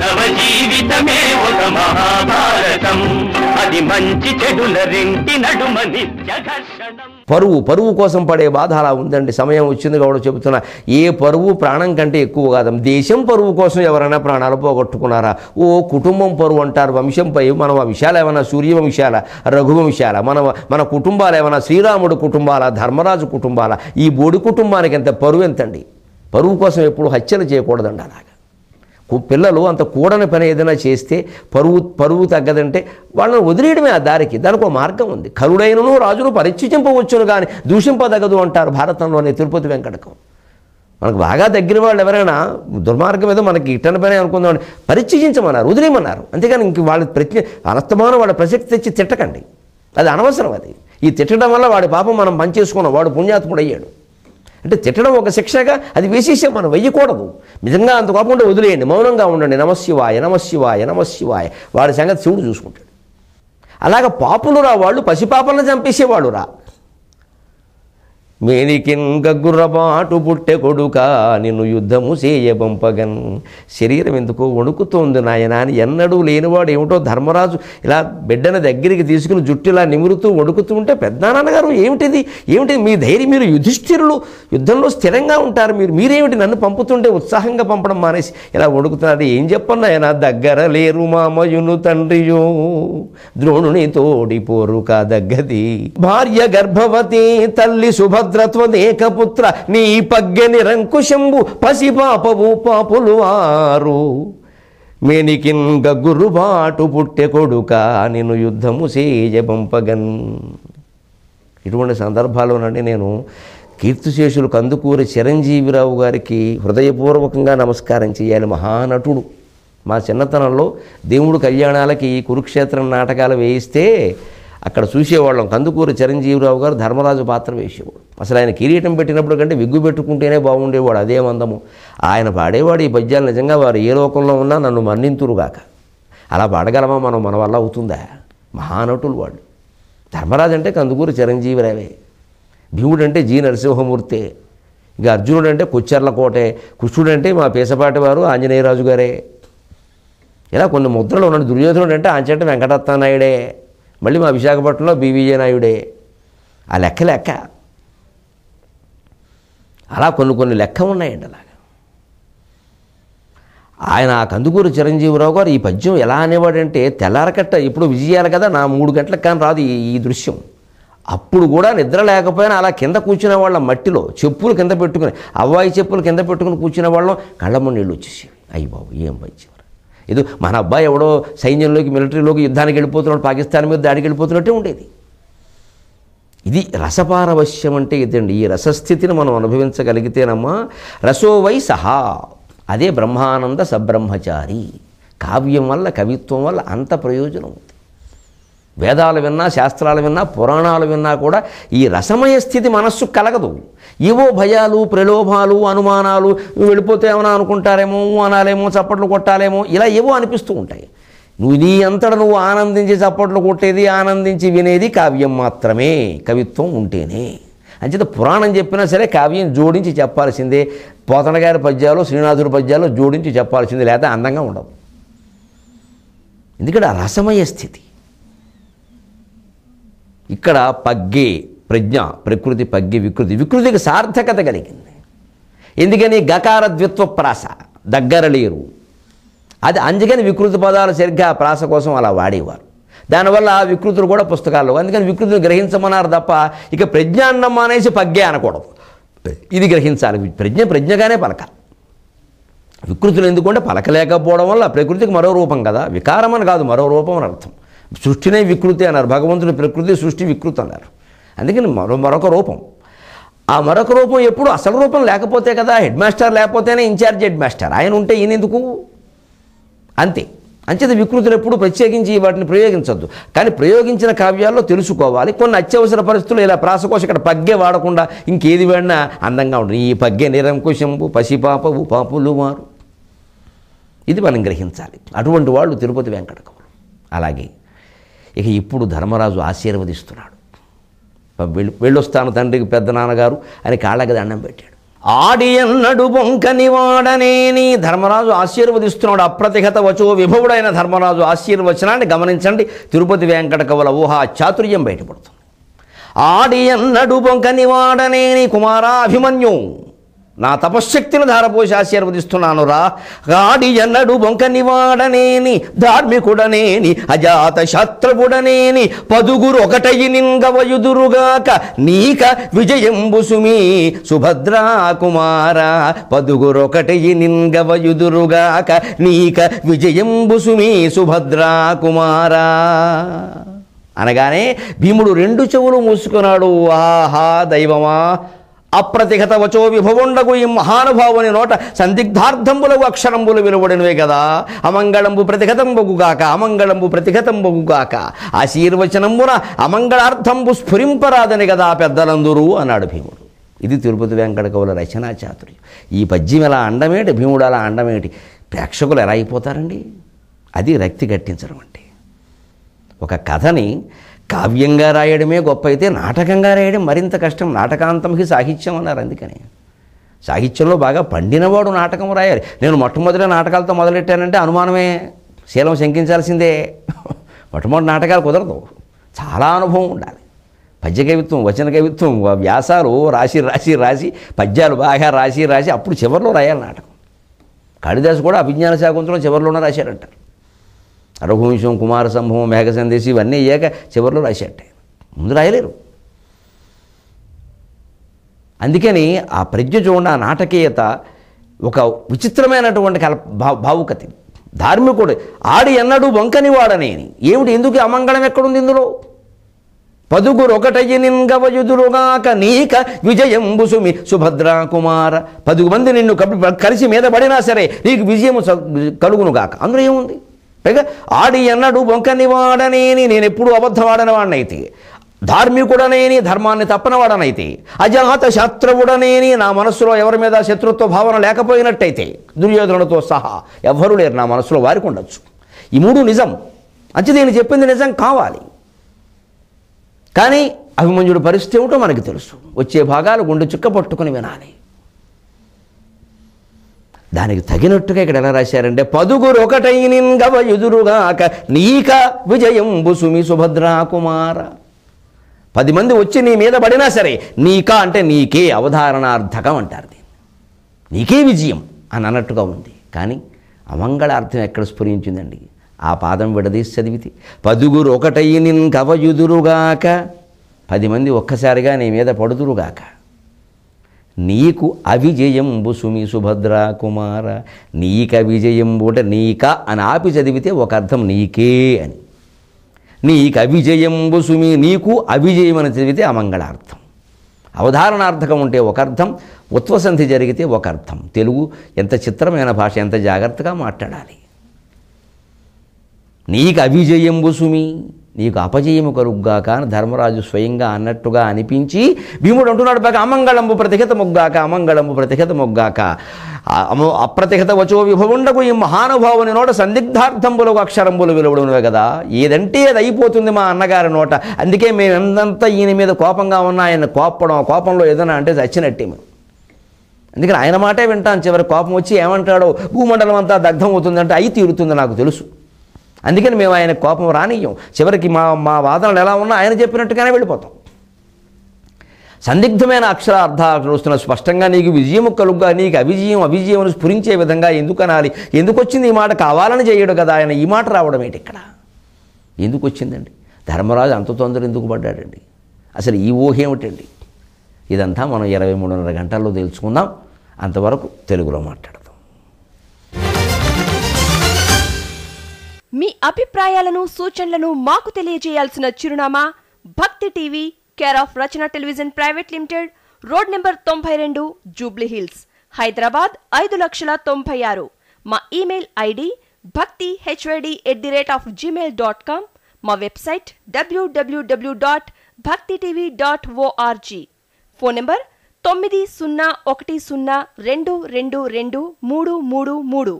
మానవ జీవితమే ఒక మహాభారతం అది మంచి చెడుల రెండి నడుమ నిత్య ఘర్షణం పరువు పరువు కోసం పడే బాధ అలా ఉందండి సమయం వచ్చింది కాబట్టి చెబుతున్నా ఏ పరువు ప్రాణం కంటే ఎక్కువ కాదు దేశం పరువు కోసం ఎవరైనా ప్రాణాలు పోగొట్టుకున్నారా ఓ కుటుంబం పరువు అంటారు వంశంపై మన వంశాలు ఏమైనా సూర్యవంశాల రఘువంశాల మన మన కుటుంబాలు ఏమైనా శ్రీరాముడు కుటుంబాల ధర్మరాజు కుటుంబాల ఈ బోడి కుటుంబానికి ఎంత పరువు ఎంతండి పరువు కోసం ఎప్పుడు హత్యలు చేయకూడదండి అలాగా పిల్లలు అంత కూడని పని ఏదైనా చేస్తే పరువు పరువు తగ్గదంటే వాళ్ళని వదిలేయడమే ఆ దారికి దానికి ఒక మార్గం ఉంది కరుడైనను రాజును పరీక్షింపవచ్చును కానీ దూషింపదగదు అంటారు భారతంలోనే తిరుపతి వెంకటకం మనకు బాగా తగ్గిన వాళ్ళు ఎవరైనా దుర్మార్గం ఏదో మనకి ఇట్టని పని అనుకుందామని పరీక్షించమన్నారు వదిలేయమన్నారు అంతేగాని ఇంక వాళ్ళ ప్రతి అనస్తమానం వాళ్ళ ప్రసక్తి తెచ్చి తిట్టకండి అది అనవసరం అది ఈ తిట్టడం వల్ల వాడి పాపం మనం పనిచేసుకున్నాం వాడు పుణ్యాత్ముడు అయ్యాడు అంటే తిట్టడం ఒక శిక్షగా అది వేసేసే మనం వెయ్యకూడదు నిజంగా అంత కాకుండా వదిలేయండి మౌనంగా ఉండండి నమశివాయ నమశివాయ నమశివాయ వాడి సంగతి శివుడు చూసుకుంటాడు అలాగ పాపులు రా వాళ్ళు పసిపాపలను చంపేసేవాళ్ళు రా మేనికింక గుర్రపాటు పుట్టె కొడుక నిన్ను యుద్ధము చేయ పంపగన్ శరీరం ఎందుకో వణుకుతోంది నాయన అని ఎన్నడూ లేనివాడు ఏమిటో ధర్మరాజు ఇలా బిడ్డను దగ్గరికి తీసుకుని జుట్టు ఇలా నిమురుతూ వణుకుతూ ఉంటే పెద్దనాన్నగారు ఏమిటిది ఏమిటి మీ ధైర్యం మీరు యుధిష్ఠిరులు యుద్ధంలో స్థిరంగా ఉంటారు మీరు మీరేమిటి నన్ను పంపుతుంటే ఉత్సాహంగా పంపడం మానేసి ఇలా వణుకుతున్నారు ఏం చెప్పను నాయన దగ్గర లేరు మామయును తండ్రియో ద్రోణుని తోడిపోరు కా దగ్గది భార్య గర్భవతి తల్లి శుభ ఏకపుత్ర నీ పగ్గె నిరంకుశంబు పాపవు పాపులు వారు మేనికింగ గురుబాటు పుట్టె కొడుక నేను యుద్ధము సేయబంపగన్ ఇటువంటి సందర్భాల్లోనండి నేను కీర్తిశేషులు కందుకూరి చిరంజీవిరావు గారికి హృదయపూర్వకంగా నమస్కారం చేయాలి మహానటుడు మా చిన్నతనంలో దేవుడు కళ్యాణాలకి కురుక్షేత్రం నాటకాలు వేయిస్తే అక్కడ చూసేవాళ్ళం కందుకూరు చిరంజీవిరావు గారు ధర్మరాజు పాత్ర వేసేవాడు అసలు ఆయన కిరీటం పెట్టినప్పుడు కంటే విగ్గు పెట్టుకుంటేనే బాగుండేవాడు అదే మందము ఆయన పాడేవాడు ఈ పద్యాలు నిజంగా వారు ఏ లోకంలో ఉన్నా నన్ను మన్నింతురుగాక అలా పాడగలమా మనం మన వల్ల అవుతుందా మహానటులు వాడు ధర్మరాజు అంటే కందుకూరు చిరంజీవిరావే భీముడు అంటే జీ నరసింహమూర్తే ఇక అర్జునుడు అంటే కోటే కృష్ణుడు అంటే మా పేసపాటి వారు ఆంజనేయరాజు గారే ఇలా కొన్ని ముద్రలు ఉన్నాడు దుర్యోధనుడు అంటే ఆంచేట నాయుడే మళ్ళీ మా విశాఖపట్నంలో బీవీజే నాయుడే ఆ లెక్క లెక్క అలా కొన్ని కొన్ని లెక్క ఉన్నాయండి అలాగా ఆయన ఆ కందుకూరు చిరంజీవిరావు గారు ఈ పద్యం ఎలా అనేవాడంటే తెల్లారకట్ట ఇప్పుడు విజయాలు కదా నా మూడు గంటలకు కానీ రాదు ఈ దృశ్యం అప్పుడు కూడా నిద్ర లేకపోయినా అలా కింద కూర్చునే వాళ్ళం మట్టిలో చెప్పులు కింద పెట్టుకుని అవ్వాయి చెప్పులు కింద పెట్టుకుని కూర్చునే వాళ్ళం కళ్ళమ్మ నీళ్ళు వచ్చేసి అయ్యి బాబు ఏం పద్యం ఏదో మన అబ్బాయి ఎవడో సైన్యంలోకి మిలిటరీలోకి యుద్ధానికి వెళ్ళిపోతున్నాడు పాకిస్తాన్ మీద దాడికి వెళ్ళిపోతున్నట్టే ఉండేది ఇది రసపారవశ్యం అంటే ఇదండి ఈ రసస్థితిని మనం అనుభవించగలిగితేనమ్మా రసో వై సహా అదే బ్రహ్మానంద సబ్రహ్మచారి కావ్యం వల్ల కవిత్వం వల్ల అంత ప్రయోజనం వేదాలు విన్నా శాస్త్రాలు విన్నా పురాణాలు విన్నా కూడా ఈ రసమయ స్థితి మనస్సు కలగదు ఏవో భయాలు ప్రలోభాలు అనుమానాలు వెళ్ళిపోతే ఏమైనా అనుకుంటారేమో అనాలేమో చప్పట్లు కొట్టాలేమో ఇలా ఏవో అనిపిస్తూ ఉంటాయి నువ్వు నీ అంతట నువ్వు ఆనందించి చప్పట్లు కొట్టేది ఆనందించి వినేది కావ్యం మాత్రమే కవిత్వం ఉంటేనే అంచేత పురాణం చెప్పినా సరే కావ్యం జోడించి చెప్పాల్సిందే పోతనగారి పద్యాలు శ్రీనాథుడి పద్యాలు జోడించి చెప్పాల్సిందే లేదా అందంగా ఉండవు ఎందుకంటే రసమయ స్థితి ఇక్కడ పగ్గి ప్రజ్ఞ ప్రకృతి పగ్గి వికృతి వికృతికి సార్థకత కలిగింది ఎందుకని గకార ద్విత్వ ప్రాస దగ్గర లేరు అది అందుకని వికృతి పదాలు సరిగ్గా ప్రాస కోసం అలా వాడేవారు దానివల్ల వికృతులు కూడా పుస్తకాల్లో అందుకని వికృతిని గ్రహించమన్నారు తప్ప ఇక ప్రజ్ఞాన్నం అనేసి పగ్గే అనకూడదు ఇది గ్రహించాలి ప్రజ్ఞ ప్రజ్ఞగానే పలకాలి వికృతులు ఎందుకంటే పలకలేకపోవడం వల్ల ప్రకృతికి మరో రూపం కదా వికారం అని కాదు మరో రూపం అని అర్థం సృష్టినే వికృతి అన్నారు భగవంతుని ప్రకృతి సృష్టి వికృతి అన్నారు అందుకని మరో మరొక రూపం ఆ మరొక రూపం ఎప్పుడు అసలు రూపం లేకపోతే కదా హెడ్ మాస్టర్ లేకపోతేనే ఇన్ఛార్జ్ హెడ్ మాస్టర్ ఆయన ఉంటే ఈయన ఎందుకు అంతే అంచేత వికృతులు ఎప్పుడు ప్రత్యేకించి వాటిని ప్రయోగించద్దు కానీ ప్రయోగించిన కావ్యాల్లో తెలుసుకోవాలి కొన్ని అత్యవసర పరిస్థితులు ఇలా ప్రాసకోశ ఇక్కడ పగ్గే వాడకుండా ఇంకేది వాడినా అందంగా ఉండదు ఈ పగ్గే నిరంకుశంపు పసిపాపవు పాపులు వారు ఇది మనం గ్రహించాలి అటువంటి వాళ్ళు తిరుపతి వెంకటకవులు అలాగే ఇక ఇప్పుడు ధర్మరాజు ఆశీర్వదిస్తున్నాడు వెళ్ళి వెళ్ళొస్తాను తండ్రికి పెద్ద నాన్నగారు అని కాళ్ళకి దండం పెట్టాడు ఆడియన్నడు బొంకని వాడనేని ధర్మరాజు ఆశీర్వదిస్తున్నాడు అప్రతిహత వచో విభవుడైన ధర్మరాజు ఆశీర్వచనాన్ని గమనించండి తిరుపతి వెంకట కవుల ఊహా చాతుర్యం బయటపడుతుంది ఆడియన్నడు బొంకని వాడనేని కుమారాభిమన్యు నా తపశ్శక్తిని ధారపోసి ఆశీర్వదిస్తున్నాను రా గాడి ఎన్నడు నివాడనేని ధార్మికుడనేని అజాత శత్రువుడనేని పదుగురు ఒకటయి నింగవయుదురుగాక నీక విజయంబుసుమి సుభద్రా కుమార పదుగురు ఒకటయి నింగవయుదురుగాక నీక విజయంబుసుమి సుభద్రా కుమారా అనగానే భీముడు రెండు చెవులు మూసుకున్నాడు ఆహా దైవమా అప్రతిహత వచో విభవుండగు ఈ మహానుభావుని నోట సందిగ్ధార్థంబులవు అక్షరంబులు విలువడినవే కదా అమంగళంబు బొగుగాక అమంగళంబు బొగుగాక ఆశీర్వచనంబున అమంగళార్థంబు స్ఫురింపరాదని కదా పెద్దలందరూ అన్నాడు భీముడు ఇది తిరుపతి వెంకట కవుల రచనాచాతుర్యం ఈ పద్యం ఎలా అండమేటి భీముడు అలా అండమేటి ప్రేక్షకులు ఎలా అయిపోతారండి అది రక్తి కట్టించడం అంటే ఒక కథని కావ్యంగా రాయడమే గొప్ప అయితే నాటకంగా రాయడం మరింత కష్టం నాటకాంతంకి సాహిత్యం అన్నారు అందుకని సాహిత్యంలో బాగా పండినవాడు నాటకం రాయాలి నేను మొట్టమొదట నాటకాలతో మొదలెట్టానంటే అనుమానమే శీలం శంకించాల్సిందే మొట్టమొదటి నాటకాలు కుదరదు చాలా అనుభవం ఉండాలి పద్య కవిత్వం వచన కవిత్వం వ్యాసాలు రాసి రాసి రాసి పద్యాలు బాగా రాసి రాసి అప్పుడు చివరిలో రాయాలి నాటకం కాళిదాసు కూడా అభిజ్ఞాన శాకుంతలం చివరిలోనే రాశారంటారు రఘువంశం కుమార సంభవం మేఘ సందేశం ఇవన్నీ అయ్యాక చివరిలో రాసేట ముందు రాయలేరు అందుకని ఆ ప్రజ్ఞ చూడండి ఆ నాటకీయత ఒక విచిత్రమైనటువంటి కల భావుకతి ధార్మికుడు ఆడి ఎన్నడూ వంకని వాడనేని ఏమిటి ఎందుకు అమంగళం ఎక్కడుంది ఇందులో పదుగురు ఒకటయ్యి నిన్గవయుదురుగాక నీక విజయం బుసుమి సుభద్రా కుమార పదుగు మంది నిన్ను కలిసి మీద పడినా సరే నీకు విజయము కలుగునుగాక అందులో ఏముంది పైగా ఆడి అన్నడు బొంకని వాడనేని నేను ఎప్పుడు అబద్ధవాడని ఆడనవాడినైతే ధార్మికుడనేని ధర్మాన్ని తప్పనవాడనైతే అజాత శత్రువుడనేని నా మనసులో ఎవరి మీద శత్రుత్వ భావన లేకపోయినట్టయితే దుర్యోధనుడితో సహా ఎవ్వరూ లేరు నా మనసులో వారికి ఉండొచ్చు ఈ మూడు నిజం అంటే నేను చెప్పింది నిజం కావాలి కానీ అభిమన్యుడు పరిస్థితి ఏమిటో మనకు తెలుసు వచ్చే భాగాలు గుండె చుక్క పట్టుకుని వినాలి దానికి తగినట్టుగా ఇక్కడ ఎలా రాశారంటే పదుగురు ఒకటైని గవ ఎదురుగాక నీక విజయం బుసుమి సుభద్రా కుమార పది మంది వచ్చి నీ మీద పడినా సరే నీకా అంటే నీకే అవధారణార్థకం అంటారు దీన్ని నీకే విజయం అని అన్నట్టుగా ఉంది కానీ అమంగళార్థం ఎక్కడ స్ఫురించిందండి ఆ పాదం విడదీసి చదివితే పదుగురు ఒకటయ్యి నిన్ ఎదురుగాక పది మంది ఒక్కసారిగా నీ మీద పడుదురుగాక నీకు అవిజయంబు సుమి సుభద్రా కుమార నీక విజయంబు అంటే నీక అని ఆపి చదివితే ఒక అర్థం నీకే అని నీక అవిజయంబు సుమి నీకు అవిజయం అని చదివితే అమంగళార్థం అవధారణార్థకం ఉంటే ఒక అర్థం ఉత్వసంధి జరిగితే ఒక అర్థం తెలుగు ఎంత చిత్రమైన భాష ఎంత జాగ్రత్తగా మాట్లాడాలి నీకు అవిజయంబు సుమి నీకు అపజయము కరుగ్గా కాని ధర్మరాజు స్వయంగా అన్నట్టుగా అనిపించి భీముడు అంటున్నాడు బాగా అమంగళంబు ప్రతిహత మొగ్గాక అమంగళంబు ప్రతిహత మొగ్గాక అప్రతిహత వచో విభవుండకు ఈ మహానుభావుని నోట సందిగ్ధార్థంబులకు అక్షరంబులు విలువడును కదా ఏదంటే అది అయిపోతుంది మా అన్నగారి నోట అందుకే ఎంతంతా ఈయన మీద కోపంగా ఉన్నా ఆయన కోపడం కోపంలో ఏదైనా అంటే చచ్చినట్టే మేము అందుకని ఆయన మాటే వింటాను చివరి కోపం వచ్చి ఏమంటాడో భూమండలం అంతా దగ్ధం అవుతుందంటే అయి తీరుతుంది నాకు తెలుసు అందుకని మేము ఆయన కోపం రానియ్యం చివరికి మా మా వాదనలు ఎలా ఉన్నా ఆయన చెప్పినట్టుగానే వెళ్ళిపోతాం సందిగ్ధమైన అక్షర అర్థాలు వస్తున్న స్పష్టంగా నీకు విజయం కలుగ్గా నీకు అవిజయం అవిజయం స్ఫురించే విధంగా ఎందుకు అనాలి ఎందుకు వచ్చింది ఈ మాట కావాలని చేయడు కదా ఆయన ఈ మాట రావడం ఏంటి ఇక్కడ ఎందుకు వచ్చిందండి ధర్మరాజు అంత తొందర ఎందుకు పడ్డాడండి అసలు ఈ ఊహ ఏమిటండి ఇదంతా మనం ఇరవై మూడున్నర గంటల్లో తెలుసుకుందాం అంతవరకు తెలుగులో మాట్లాడదాం మీ అభిప్రాయాలను సూచనలను మాకు తెలియజేయాల్సిన చిరునామా Bhakti TV care of Rachana television private limited road number తొంభై రెండు జూబ్లీ హిల్స్ హైదరాబాద్ ఐదు లక్షల తొంభై ఆరు మా email ID Bhakti HYD at the rate of Gmail dot com మా website WWW dot Bhakti TV dot ORG phone number తొమ్మిది సున్నా ఒకటి సున్నా రెండు రెండు రెండు మూడు మూడు మూడు